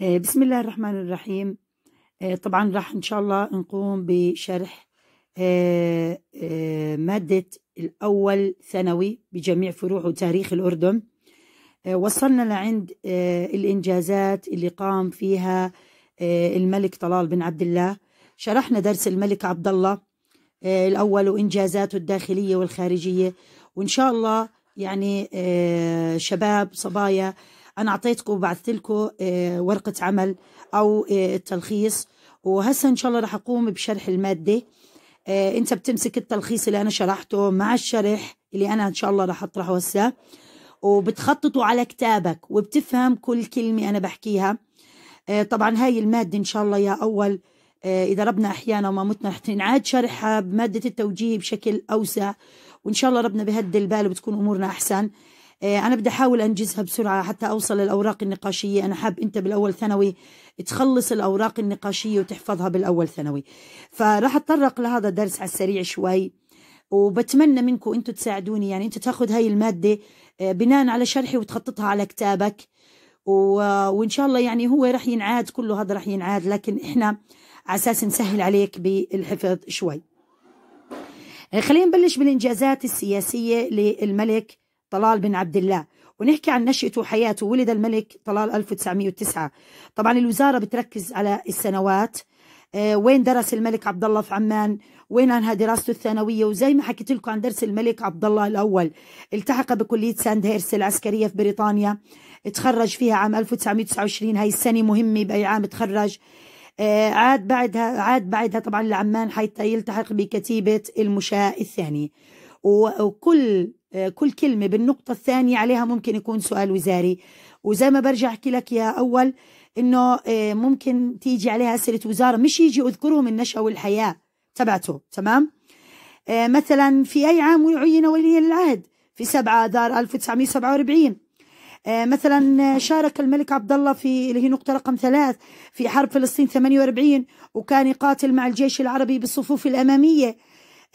آه، بسم الله الرحمن الرحيم آه، طبعا راح ان شاء الله نقوم بشرح آه، مادة الأول ثانوي بجميع فروع تاريخ الأردن وصلنا لعند الإنجازات اللي قام فيها الملك طلال بن عبد الله شرحنا درس الملك عبد الله الأول وإنجازاته الداخلية والخارجية وإن شاء الله يعني شباب صبايا انا اعطيتكم وبعثت لكم آه، ورقه عمل او آه، التلخيص وهسه ان شاء الله راح اقوم بشرح الماده آه، انت بتمسك التلخيص اللي انا شرحته مع الشرح اللي انا ان شاء الله راح اطرحه هسه وبتخططوا على كتابك وبتفهم كل كلمه انا بحكيها طبعا هاي الماده ان شاء الله يا اول اذا ربنا احيانا وما متنا رح تنعاد شرحها بماده التوجيه بشكل اوسع وان شاء الله ربنا بهدي البال وبتكون امورنا احسن آه، أنا بدي أحاول أنجزها بسرعة حتى أوصل للأوراق النقاشية أنا حاب أنت بالأول ثانوي تخلص الأوراق النقاشية وتحفظها بالأول ثانوي فراح أتطرق لهذا الدرس على السريع شوي وبتمنى منكم أنتم تساعدوني يعني أنت تاخذ هاي المادة آه، بناء على شرحي وتخططها على كتابك و... وإن شاء الله يعني هو راح ينعاد كله هذا راح ينعاد لكن إحنا على أساس نسهل عليك بالحفظ شوي آه، خلينا نبلش بالإنجازات السياسية للملك طلال بن عبد الله ونحكي عن نشأته وحياته ولد الملك طلال 1909 طبعا الوزارة بتركز على السنوات آه، وين درس الملك عبد الله في عمان وين انهى دراسته الثانويه وزي ما حكيت لكم عن درس الملك عبد الله الاول التحق بكليه هيرس العسكريه في بريطانيا تخرج فيها عام 1929 هاي السنه مهمه باي عام تخرج آه، عاد بعدها عاد بعدها طبعا لعمان حتى يلتحق بكتيبه المشاة الثاني وكل آه، كل كلمة بالنقطة الثانية عليها ممكن يكون سؤال وزاري وزي ما برجع أحكي لك يا أول إنه آه، ممكن تيجي عليها أسئلة وزارة مش يجي أذكرهم النشأة والحياة تبعته تمام آه، مثلا في أي عام عين ولي العهد في 7 آذار 1947 مثلا شارك الملك عبد الله في اللي هي نقطة رقم ثلاث في حرب فلسطين 48 وكان يقاتل مع الجيش العربي بالصفوف الأمامية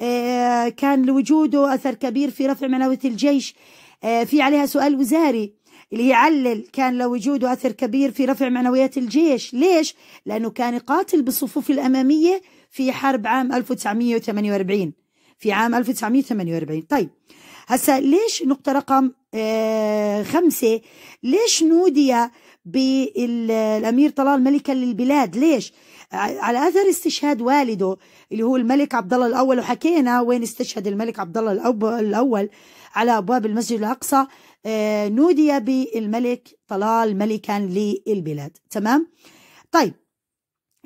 آه، كان لوجوده أثر كبير في رفع معنوية الجيش آه، في عليها سؤال وزاري اللي يعلل كان لوجوده أثر كبير في رفع معنويات الجيش ليش؟ لأنه كان يقاتل بالصفوف الأمامية في حرب عام 1948 في عام 1948 طيب هسا ليش نقطة رقم آه، خمسة ليش نودي بالأمير طلال ملكا للبلاد ليش على اثر استشهاد والده اللي هو الملك عبد الله الاول وحكينا وين استشهد الملك عبد الله الاول على ابواب المسجد الاقصى آه، نودي بالملك طلال ملكا للبلاد تمام طيب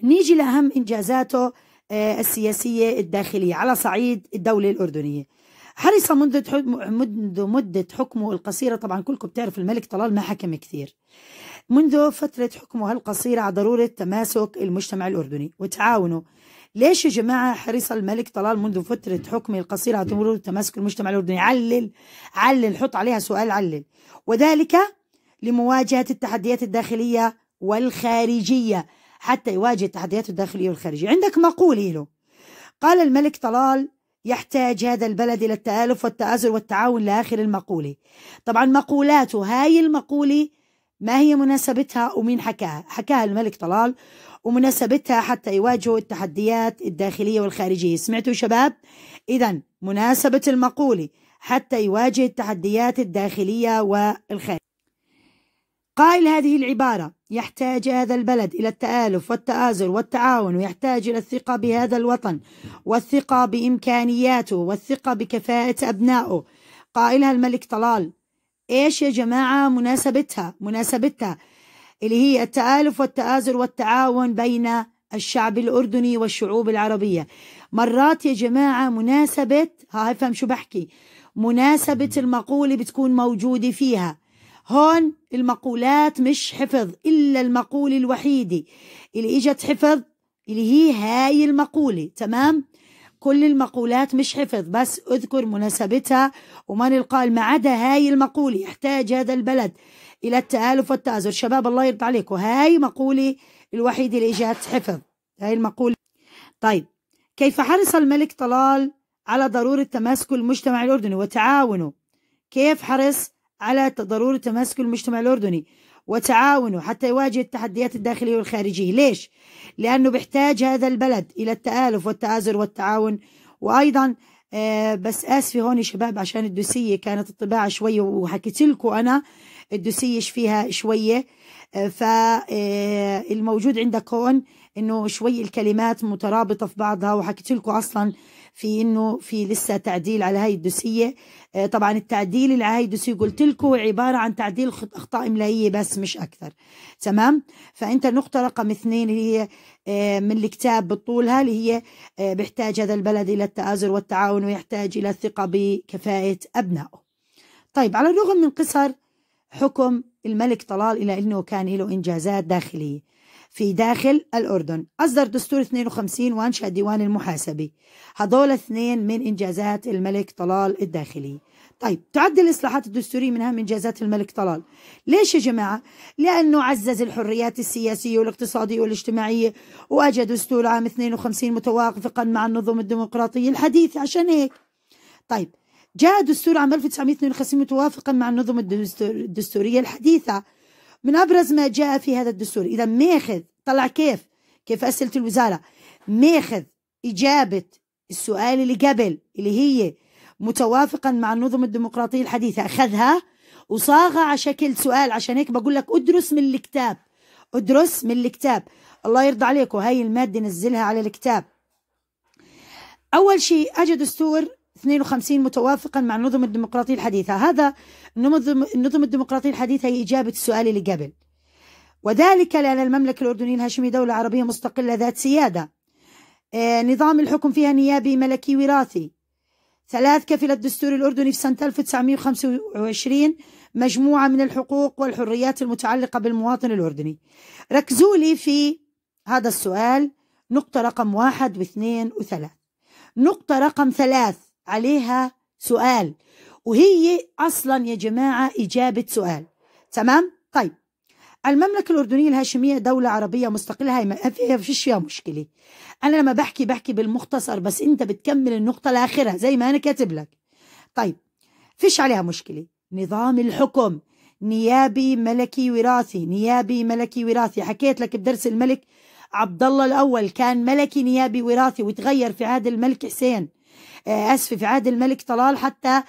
نيجي لاهم انجازاته آه، السياسيه الداخليه على صعيد الدوله الاردنيه حرص منذ منذ مدة حكمه القصيرة طبعا كلكم بتعرفوا الملك طلال ما حكم كثير منذ فترة حكمه القصيرة على ضرورة تماسك المجتمع الأردني وتعاونه ليش يا جماعة حرص الملك طلال منذ فترة حكمه القصيرة على ضرورة تماسك المجتمع الأردني علل علل حط عليها سؤال علل وذلك لمواجهة التحديات الداخلية والخارجية حتى يواجه التحديات الداخلية والخارجية عندك مقولة له قال الملك طلال يحتاج هذا البلد إلى التآلف والتآزر والتعاون لآخر المقولة طبعا مقولاته هاي المقولة ما هي مناسبتها ومين حكاها حكاها الملك طلال ومناسبتها حتى يواجهوا التحديات الداخلية والخارجية سمعتوا شباب إذا مناسبة المقولة حتى يواجه التحديات الداخلية والخارجية قائل هذه العبارة يحتاج هذا البلد إلى التآلف والتآزر والتعاون ويحتاج إلى الثقة بهذا الوطن والثقة بإمكانياته والثقة بكفاءة أبنائه قائلها الملك طلال إيش يا جماعة مناسبتها مناسبتها اللي هي التآلف والتآزر والتعاون بين الشعب الأردني والشعوب العربية مرات يا جماعة مناسبة ها هفهم شو بحكي مناسبة المقولة بتكون موجودة فيها هون المقولات مش حفظ إلا المقول الوحيد اللي إجت حفظ اللي هي هاي المقولة تمام كل المقولات مش حفظ بس أذكر مناسبتها ومن القال ما عدا هاي المقولة يحتاج هذا البلد إلى التآلف والتآزر شباب الله يرضى عليكم هاي مقولة الوحيدة اللي إجت حفظ هاي المقولة طيب كيف حرص الملك طلال على ضرورة تماسك المجتمع الأردني وتعاونه كيف حرص على ضرورة تماسك المجتمع الأردني وتعاونه حتى يواجه التحديات الداخلية والخارجية ليش؟ لأنه بيحتاج هذا البلد إلى التآلف والتآزر والتعاون وأيضا آه، بس آسفة هون شباب عشان الدوسية كانت الطباعة شوية وحكيت لكم أنا الدوسية فيها شوية آه، فالموجود آه، عندك هون انه شوي الكلمات مترابطه في بعضها وحكيت لكم اصلا في انه في لسه تعديل على هاي الدوسيه آه، طبعا التعديل اللي على هاي الدوسيه قلت لكم عباره عن تعديل اخطاء املائيه بس مش اكثر تمام فانت النقطه رقم اثنين اللي هي آه، من الكتاب بطولها اللي هي آه، بيحتاج هذا البلد الى التآزر والتعاون ويحتاج الى الثقه بكفاءه ابنائه طيب على الرغم من قصر حكم الملك طلال إلى أنه كان له إنجازات داخلية في داخل الأردن أصدر دستور 52 وأنشأ ديوان المحاسبة هذول اثنين من إنجازات الملك طلال الداخلي طيب تعد الإصلاحات الدستورية من أهم إنجازات الملك طلال ليش يا جماعة؟ لأنه عزز الحريات السياسية والاقتصادية والاجتماعية وأجى دستور عام 52 متوافقا مع النظم الديمقراطية الحديثة عشان هيك طيب جاء دستور عام 1952 متوافقا مع النظم الدستورية الحديثة من أبرز ما جاء في هذا الدستور إذا ماخذ طلع كيف كيف أسئلة الوزارة ماخذ إجابة السؤال اللي قبل اللي هي متوافقا مع النظم الديمقراطية الحديثة أخذها وصاغها على شكل سؤال عشان هيك بقول لك ادرس من الكتاب ادرس من الكتاب الله يرضى عليكم هاي المادة نزلها على الكتاب أول شيء اجى دستور 52 متوافقا مع النظم الديمقراطية الحديثة هذا النظم الديمقراطية الحديثة هي إجابة السؤال اللي قبل وذلك لأن المملكة الأردنية الهاشمية دولة عربية مستقلة ذات سيادة آه، نظام الحكم فيها نيابي ملكي وراثي ثلاث كفل الدستور الأردني في سنة 1925 مجموعة من الحقوق والحريات المتعلقة بالمواطن الأردني ركزوا لي في هذا السؤال نقطة رقم واحد واثنين وثلاث نقطة رقم ثلاث عليها سؤال وهي أصلا يا جماعة إجابة سؤال تمام؟ طيب المملكة الأردنية الهاشمية دولة عربية مستقلة هي ما فيش فيها مشكلة أنا لما بحكي بحكي بالمختصر بس أنت بتكمل النقطة لاخرها زي ما أنا كاتب لك طيب فيش عليها مشكلة نظام الحكم نيابي ملكي وراثي نيابي ملكي وراثي حكيت لك بدرس الملك عبد الله الأول كان ملكي نيابي وراثي وتغير في عهد الملك حسين آه، أسف في عهد الملك طلال حتى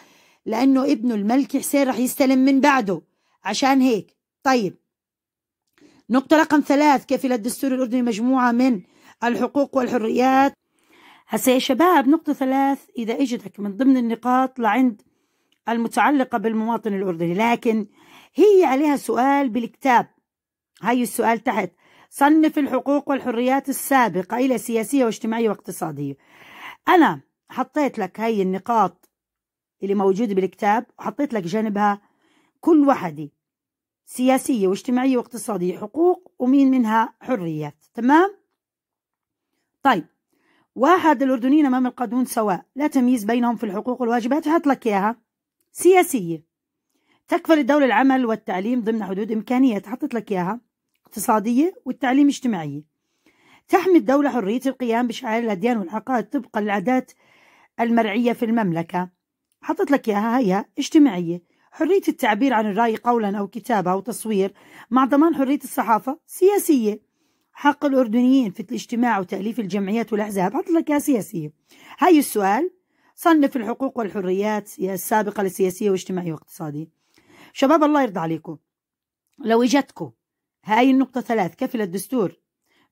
لأنه ابنه الملك حسين راح يستلم من بعده عشان هيك طيب نقطة رقم ثلاث كفل الدستور الأردني مجموعة من الحقوق والحريات هسا يا شباب نقطة ثلاث إذا إجتك من ضمن النقاط لعند المتعلقة بالمواطن الأردني لكن هي عليها سؤال بالكتاب هاي السؤال تحت صنف الحقوق والحريات السابقة إلى سياسية واجتماعية واقتصادية أنا حطيت لك هاي النقاط اللي موجودة بالكتاب وحطيت لك جانبها كل وحدة سياسية واجتماعية واقتصادية حقوق ومين منها حريات تمام؟ طيب واحد الأردنيين أمام القانون سواء لا تمييز بينهم في الحقوق والواجبات هات لك إياها سياسية تكفل الدولة العمل والتعليم ضمن حدود إمكانيات حطيت لك إياها اقتصادية والتعليم اجتماعية تحمي الدولة حرية القيام بشعائر الأديان والعقائد طبقا للعادات المرعية في المملكة حطت لك إياها هي اجتماعية حرية التعبير عن الرأي قولا أو كتابة أو تصوير مع ضمان حرية الصحافة سياسية حق الأردنيين في الاجتماع وتأليف الجمعيات والأحزاب حطت لك إياها سياسية هاي السؤال صنف الحقوق والحريات السابقة للسياسية والاجتماعية والاقتصادية شباب الله يرضى عليكم لو اجتكم هاي النقطة ثلاث كفل الدستور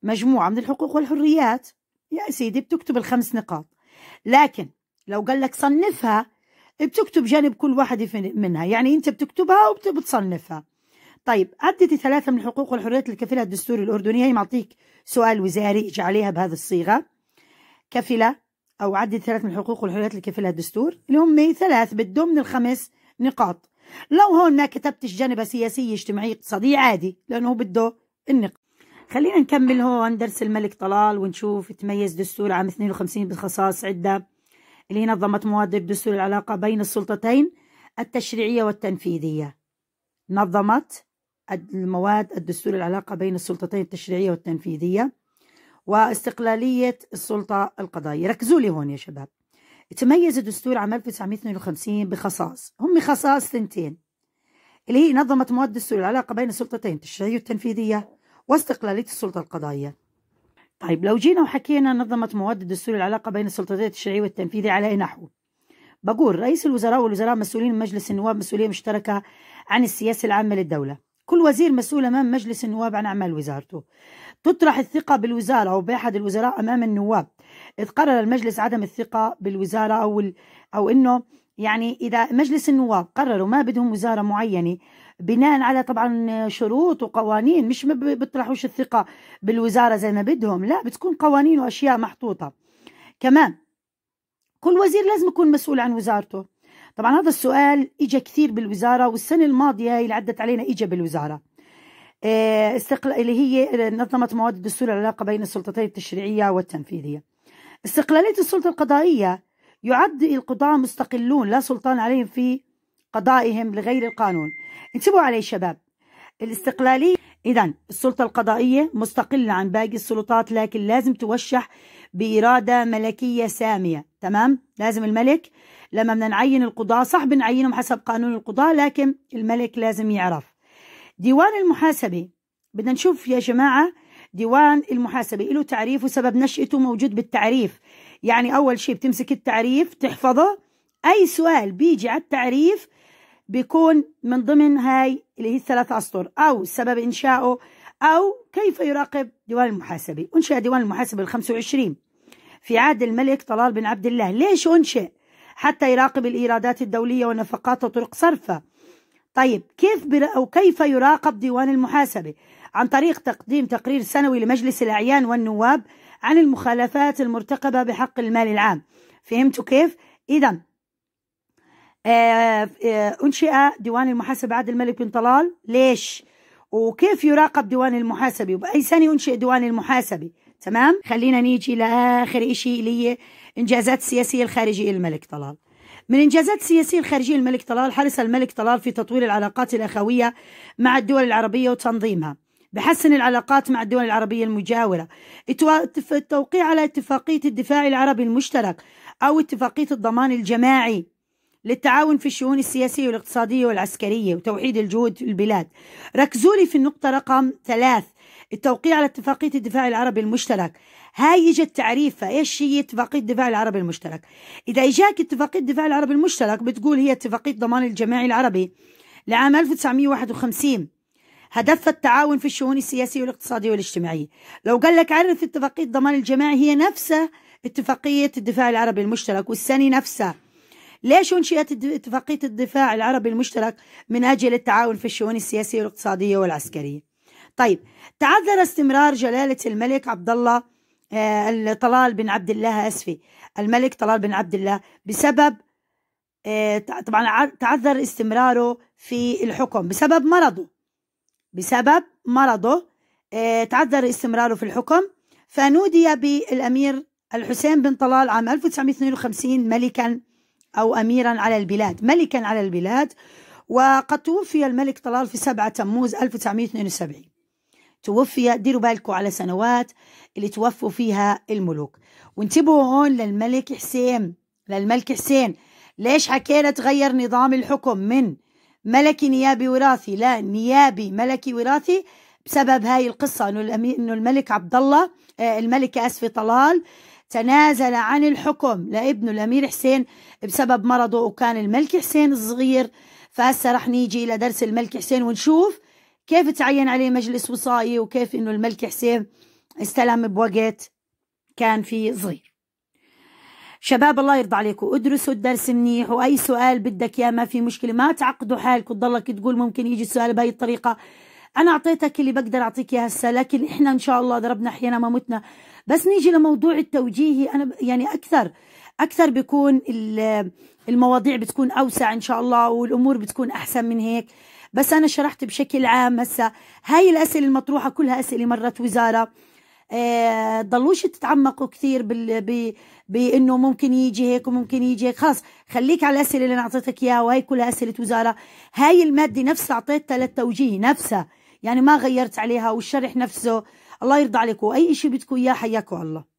مجموعة من الحقوق والحريات يا سيدي بتكتب الخمس نقاط لكن لو قال لك صنفها بتكتب جانب كل واحدة منها يعني أنت بتكتبها وبتصنفها طيب عدد ثلاثة من الحقوق والحريات الكفيلة الدستوري الأردني هي معطيك سؤال وزاري اجي عليها بهذه الصيغة كفلة أو عدد ثلاث من الحقوق والحريات الكفيلة الدستور اللي هم ثلاث من الخمس نقاط لو هون ما كتبتش جانبها سياسية اجتماعية اقتصادية عادي لأنه بده النقاط خلينا نكمل هون درس الملك طلال ونشوف تميز دستور عام 52 بخصائص عدة اللي نظمت مواد الدستور العلاقة بين السلطتين التشريعية والتنفيذية نظمت المواد الدستور العلاقة بين السلطتين التشريعية والتنفيذية واستقلالية السلطة القضائية ركزوا لي هون يا شباب تميز الدستور عام 1952 بخصائص هم خصائص ثنتين اللي هي نظمت مواد الدستور العلاقة بين السلطتين التشريعية والتنفيذية واستقلالية السلطة القضائية طيب لو جينا وحكينا نظمت مواد الدستور العلاقة بين السلطتين التشريعية والتنفيذية على أي نحو بقول رئيس الوزراء والوزراء مسؤولين مجلس النواب مسؤولية مشتركة عن السياسة العامة للدولة كل وزير مسؤول أمام مجلس النواب عن أعمال وزارته تطرح الثقة بالوزارة أو بأحد الوزراء أمام النواب إذ قرر المجلس عدم الثقة بالوزارة أو, أو أنه يعني إذا مجلس النواب قرروا ما بدهم وزارة معينة بناء على طبعا شروط وقوانين مش ما بيطرحوش الثقة بالوزارة زي ما بدهم لا بتكون قوانين وأشياء محطوطة كمان كل وزير لازم يكون مسؤول عن وزارته طبعا هذا السؤال اجى كثير بالوزارة والسنة الماضية اللي عدت علينا اجى بالوزارة آه، استقل... اللي هي نظمت مواد الدستور العلاقة بين السلطتين التشريعية والتنفيذية استقلالية السلطة القضائية يعد القضاة مستقلون لا سلطان عليهم في قضائهم لغير القانون انتبهوا علي شباب الاستقلالية إذا السلطة القضائية مستقلة عن باقي السلطات لكن لازم توشح بإرادة ملكية سامية تمام لازم الملك لما بدنا نعين القضاة صح بنعينهم حسب قانون القضاة لكن الملك لازم يعرف ديوان المحاسبة بدنا نشوف يا جماعة ديوان المحاسبة له تعريف وسبب نشأته موجود بالتعريف يعني أول شيء بتمسك التعريف تحفظه أي سؤال بيجي على التعريف بيكون من ضمن هاي اللي هي الثلاث أسطر أو سبب إنشائه أو كيف يراقب ديوان المحاسبة أنشأ ديوان المحاسبة ال25 في عهد الملك طلال بن عبد الله ليش أنشئ حتى يراقب الإيرادات الدولية ونفقات وطرق صرفها طيب كيف بر... أو كيف يراقب ديوان المحاسبة عن طريق تقديم تقرير سنوي لمجلس الأعيان والنواب عن المخالفات المرتقبة بحق المال العام فهمتوا كيف؟ إذا آه، آه، أنشئ ديوان المحاسبة عادل الملك بن طلال ليش؟ وكيف يراقب ديوان المحاسبة وبأي سنة أنشئ ديوان المحاسبة تمام؟ خلينا نيجي لآخر إشي اللي هي إنجازات السياسية الخارجية للملك طلال من إنجازات السياسية الخارجية للملك طلال حرص الملك طلال في تطوير العلاقات الأخوية مع الدول العربية وتنظيمها بحسن العلاقات مع الدول العربية المجاورة التوقيع على اتفاقية الدفاع العربي المشترك أو اتفاقية الضمان الجماعي للتعاون في الشؤون السياسية والاقتصادية والعسكرية وتوحيد الجهود في البلاد ركزوا لي في النقطة رقم ثلاث التوقيع على اتفاقية الدفاع العربي المشترك هاي اجت التعريف ايش هي اتفاقية الدفاع العربي المشترك إذا إجاك اتفاقية الدفاع العربي المشترك بتقول هي اتفاقية ضمان الجماعي العربي لعام 1951 هدف التعاون في الشؤون السياسية والاقتصادية والاجتماعية لو قال لك عرف اتفاقية ضمان الجماعي هي نفسها اتفاقية الدفاع العربي المشترك والسنة نفسها ليش أنشئت اتفاقية الدفاع العربي المشترك من أجل التعاون في الشؤون السياسية والاقتصادية والعسكرية طيب تعذر استمرار جلالة الملك عبد الله آه، طلال بن عبد الله أسفي الملك طلال بن عبد الله بسبب آه، طبعا تعذر استمراره في الحكم بسبب مرضه بسبب مرضه آه، تعذر استمراره في الحكم فنودي بالأمير الحسين بن طلال عام 1952 ملكا أو أميرا على البلاد ملكا على البلاد وقد توفي الملك طلال في 7 تموز 1972 توفي ديروا بالكم على سنوات اللي توفوا فيها الملوك وانتبهوا هون للملك حسين للملك حسين ليش حكينا تغير نظام الحكم من ملكي نيابي وراثي لا نيابي ملكي وراثي بسبب هاي القصة انه انه الملك عبد الله آه، الملكة اسفي طلال تنازل عن الحكم لابنه الأمير حسين بسبب مرضه وكان الملك حسين الصغير فهسه رح نيجي إلى درس الملك حسين ونشوف كيف تعين عليه مجلس وصائي وكيف إنه الملك حسين استلم بوقت كان في صغير شباب الله يرضى عليكم ادرسوا الدرس منيح واي سؤال بدك يا ما في مشكله ما تعقدوا حالكم تضلك تقول ممكن يجي السؤال بهي الطريقه انا اعطيتك اللي بقدر اعطيك اياه هسه لكن احنا ان شاء الله ضربنا احيانا ما متنا بس نيجي لموضوع التوجيهي انا يعني اكثر اكثر بيكون المواضيع بتكون اوسع ان شاء الله والامور بتكون احسن من هيك بس انا شرحت بشكل عام هسه هاي الاسئله المطروحه كلها اسئله مرت وزاره آه، ضلوش تتعمقوا كثير بال بانه ممكن يجي هيك وممكن يجي هيك خلص خليك على الاسئله اللي انا اعطيتك اياها وهي كلها اسئله وزاره هاي الماده نفسها اعطيتها للتوجيه نفسها يعني ما غيرت عليها والشرح نفسه الله يرضى عليكم أي شيء بدكم إياه حياكم الله